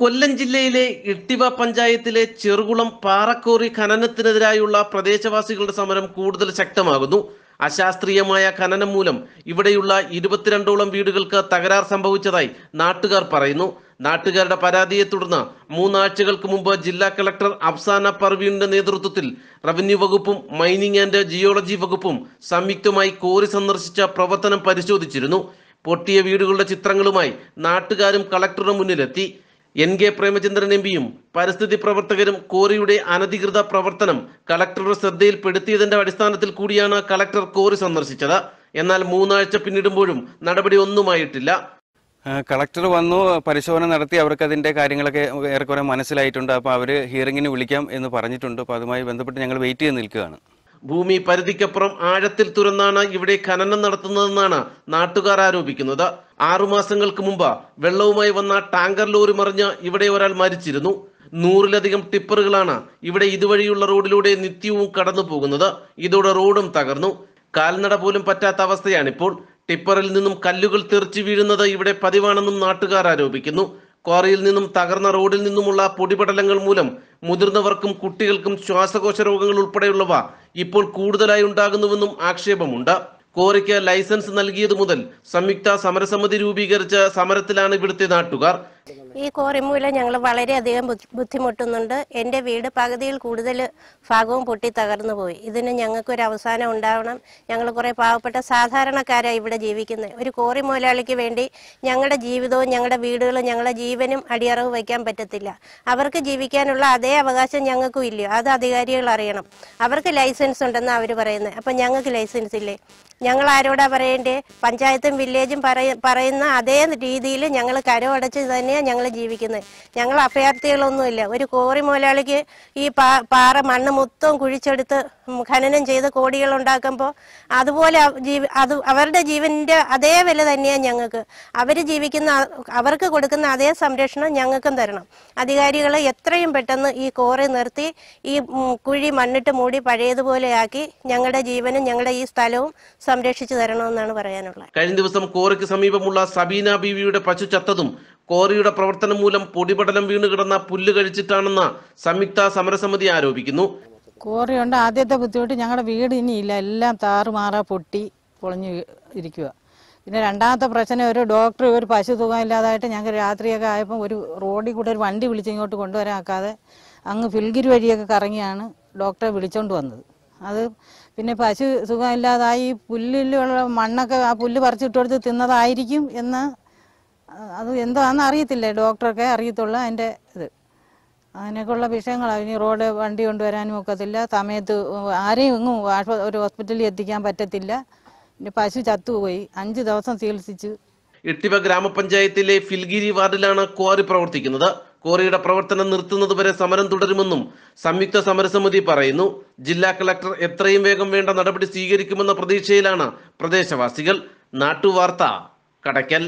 കൊല്ലം ജില്ലയിലെ ഇട്ടിവ പഞ്ചായത്തിലെ ചെറുകുളം പാറക്കോറി ഖനനത്തിനെതിരായുള്ള പ്രദേശവാസികളുടെ സമരം കൂടുതൽ ശക്തമാകുന്നു അശാസ്ത്രീയമായ ഖനനം മൂലം ഇവിടെയുള്ള ഇരുപത്തിരണ്ടോളം വീടുകൾക്ക് തകരാർ സംഭവിച്ചതായി നാട്ടുകാർ പറയുന്നു നാട്ടുകാരുടെ പരാതിയെ തുടർന്ന് മൂന്നാഴ്ചകൾക്ക് മുമ്പ് ജില്ലാ കളക്ടർ അഫ്സാന പർവീണിന്റെ നേതൃത്വത്തിൽ റവന്യൂ വകുപ്പും മൈനിങ് ആൻഡ് ജിയോളജി വകുപ്പും സംയുക്തമായി കോറി സന്ദർശിച്ച പ്രവർത്തനം പരിശോധിച്ചിരുന്നു പൊട്ടിയ വീടുകളുടെ ചിത്രങ്ങളുമായി നാട്ടുകാരും കളക്ടറുടെ മുന്നിലെത്തി എൻ കെ പ്രേമചന്ദ്രൻ എം പിയും പരിസ്ഥിതി പ്രവർത്തകരും കോറിയുടെ അനധികൃത പ്രവർത്തനം കളക്ടറുടെ ശ്രദ്ധയിൽപ്പെടുത്തിയതിന്റെ അടിസ്ഥാനത്തിൽ കൂടിയാണ് കളക്ടർ കോറി സന്ദർശിച്ചത് എന്നാൽ മൂന്നാഴ്ച പിന്നിടുമ്പോഴും നടപടി ഒന്നുമായിട്ടില്ല കളക്ടർ വന്നു പരിശോധന നടത്തി അവർക്ക് അതിൻ്റെ കാര്യങ്ങളൊക്കെ ഏറെക്കുറെ മനസ്സിലായിട്ടുണ്ട് അപ്പോൾ അവർ ഹിയറിംഗിന് വിളിക്കാം എന്ന് പറഞ്ഞിട്ടുണ്ട് അപ്പോൾ അതുമായി ബന്ധപ്പെട്ട് ഞങ്ങൾ വെയിറ്റ് ചെയ്ത് നിൽക്കുകയാണ് ഭൂമി പരിധിക്കപ്പുറം ആഴത്തിൽ തുറന്നാണ് ഇവിടെ ഖനനം നടത്തുന്നതെന്നാണ് നാട്ടുകാർ ആരോപിക്കുന്നത് ആറുമാസങ്ങൾക്ക് മുമ്പ് വെള്ളവുമായി വന്ന ടാങ്കർ ലോറി മറിഞ്ഞ് ഇവിടെ ഒരാൾ മരിച്ചിരുന്നു നൂറിലധികം ടിപ്പറുകളാണ് ഇവിടെ ഇതുവഴിയുള്ള റോഡിലൂടെ നിത്യവും കടന്നു പോകുന്നത് ഇതോടെ റോഡും തകർന്നു കാൽനട പോലും പറ്റാത്ത അവസ്ഥയാണിപ്പോൾ ടിപ്പറിൽ നിന്നും കല്ലുകൾ തെറിച്ചു വീഴുന്നത് ഇവിടെ പതിവാണെന്നും നാട്ടുകാർ ആരോപിക്കുന്നു ക്വാറിയിൽ നിന്നും തകർന്ന റോഡിൽ നിന്നുമുള്ള പൊടിപടലങ്ങൾ മൂലം മുതിർന്നവർക്കും കുട്ടികൾക്കും ശ്വാസകോശ രോഗങ്ങൾ ഉൾപ്പെടെയുള്ളവ ഇപ്പോൾ കൂടുതലായി ഉണ്ടാകുന്നുവെന്നും ആക്ഷേപമുണ്ട് കോറിക്ക് ലൈസൻസ് നൽകിയത് മുതൽ സംയുക്ത സമരസമിതി രൂപീകരിച്ച സമരത്തിലാണ് ഇവിടുത്തെ നാട്ടുകാർ ഈ കോറി മൂലം ഞങ്ങൾ വളരെയധികം ബുദ്ധിമുട്ടുന്നുണ്ട് എന്റെ വീട് പകുതിയിൽ കൂടുതൽ ഭാഗവും പൊട്ടി തകർന്നു പോയി ഇതിന് ഒരു അവസാനം ഉണ്ടാവണം ഞങ്ങൾ കുറേ പാവപ്പെട്ട സാധാരണക്കാരാണ് ഇവിടെ ജീവിക്കുന്നത് ഒരു കോറി മുതലാളിക്ക് വേണ്ടി ഞങ്ങളുടെ ജീവിതവും ഞങ്ങളുടെ വീടുകളും ഞങ്ങളുടെ ജീവനും അടിയറവ് വയ്ക്കാൻ പറ്റത്തില്ല അവർക്ക് ജീവിക്കാനുള്ള അതേ അവകാശം ഞങ്ങൾക്കും ഇല്ലയോ അത് അധികാരികൾ അറിയണം അവർക്ക് ലൈസൻസ് ഉണ്ടെന്ന് അവർ പറയുന്നത് അപ്പം ഞങ്ങൾക്ക് ലൈസൻസ് ഇല്ലേ ഞങ്ങൾ ആരോടാ പറയേണ്ടേ പഞ്ചായത്തും വില്ലേജും പറയുന്ന അതേ രീതിയിൽ ഞങ്ങൾ കരമടച്ച് തന്നെയാണ് ഞങ്ങൾ ജീവിക്കുന്നത് ഞങ്ങൾ അഭയാർത്ഥികളൊന്നുമില്ല ഒരു കോറി മുതലാളിക്ക് ഈ പാറ മണ്ണ് മൊത്തം കുഴിച്ചെടുത്ത് ഖനനം ചെയ്ത് കോടികൾ ഉണ്ടാക്കുമ്പോൾ അതുപോലെ അത് അവരുടെ ജീവൻ്റെ അതേ വില തന്നെയാണ് ഞങ്ങൾക്ക് അവർ ജീവിക്കുന്ന അവർക്ക് കൊടുക്കുന്ന അതേ സംരക്ഷണം ഞങ്ങൾക്കും തരണം അധികാരികൾ എത്രയും പെട്ടെന്ന് ഈ കോറി നിർത്തി ഈ കുഴി മണ്ണിട്ട് മൂടി പഴയതുപോലെയാക്കി ഞങ്ങളുടെ ജീവനും ഞങ്ങളുടെ ഈ സ്ഥലവും സംരക്ഷിച്ചു തരണമെന്നാണ് പറയാനുള്ളത് കഴിഞ്ഞ ദിവസം കോറിക്ക് സമീപമുള്ള സബീന ബീവിയുടെ പശു ചത്തതും കോറിയുടെ പ്രവർത്തനം മൂലം പൊടിപടലം വീണ് കിടന്ന പുല്ല് കഴിച്ചിട്ടാണെന്ന സംയുക്ത സമരസമിതി ആരോപിക്കുന്നു കോറിയുണ്ട് ആദ്യത്തെ ബുദ്ധിമുട്ട് ഞങ്ങളുടെ വീട് ഇനിയില്ല എല്ലാം താറുമാറ പൊട്ടി പൊളിഞ്ഞു ഇരിക്കുക പിന്നെ രണ്ടാമത്തെ പ്രശ്നം ഒരു ഡോക്ടർ ഒരു പശു ഇല്ലാതായിട്ട് ഞങ്ങൾക്ക് രാത്രിയൊക്കെ ആയപ്പോൾ ഒരു റോഡിൽ കൂടെ ഒരു വണ്ടി വിളിച്ച് ഇങ്ങോട്ട് കൊണ്ടുവരാക്കാതെ അങ്ങ് ഫിൽഗിരി വഴിയൊക്കെ കറങ്ങിയാണ് ഡോക്ടറെ വിളിച്ചോണ്ട് വന്നത് അത് പിന്നെ പശു സുഖമില്ലാതായി പുല്ലിലുള്ള മണ്ണൊക്കെ ആ പുല്ല് പറിച്ചിട്ട് കൊടുത്ത് തിന്നതായിരിക്കും എന്ന് അത് എന്താണെന്ന് അറിയത്തില്ല ഡോക്ടറൊക്കെ അറിയത്തുള്ളൂ അതിൻ്റെ ഇത് അങ്ങനെയൊക്കെയുള്ള വിഷയങ്ങളാണ് ഇനി റോഡ് വണ്ടി കൊണ്ടുവരാനും ഒക്കത്തില്ല സമയത്ത് ആരെയും എങ്ങും ഒരു ഹോസ്പിറ്റലിൽ എത്തിക്കാൻ പറ്റത്തില്ല പിന്നെ പശു ചത്തുപോയി അഞ്ച് ദിവസം ചികിത്സിച്ചു ഇട്ടിവ ഗ്രാമപഞ്ചായത്തിലെ ഫിൽഗിരി വാർഡിലാണ് ക്വാറി പ്രവർത്തിക്കുന്നത് ക്വാറിയുടെ പ്രവർത്തനം നിർത്തുന്നത് വരെ സമരം തുടരുമെന്നും സംയുക്ത സമരസമിതി പറയുന്നു ജില്ലാ കളക്ടർ എത്രയും വേഗം വേണ്ട നടപടി സ്വീകരിക്കുമെന്ന പ്രതീക്ഷയിലാണ് പ്രദേശവാസികൾ നാട്ടുവാർത്ത കടയ്ക്കൽ